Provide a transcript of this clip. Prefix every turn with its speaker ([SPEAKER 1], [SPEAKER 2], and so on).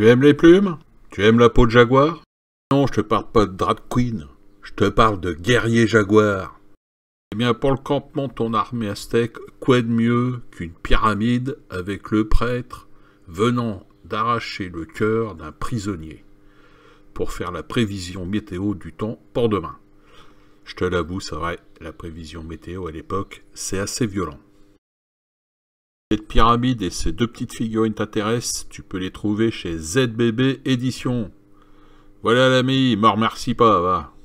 [SPEAKER 1] Tu aimes les plumes Tu aimes la peau de jaguar Non, je te parle pas de drag queen. Je te parle de guerrier jaguar. Eh bien, pour le campement de ton armée aztèque, quoi de mieux qu'une pyramide avec le prêtre venant d'arracher le cœur d'un prisonnier pour faire la prévision météo du temps pour demain. Je te l'avoue, c'est vrai, la prévision météo à l'époque, c'est assez violent pyramide et ces deux petites figurines t'intéressent, tu peux les trouver chez ZBB Édition. Voilà l'ami, me remercie pas, va.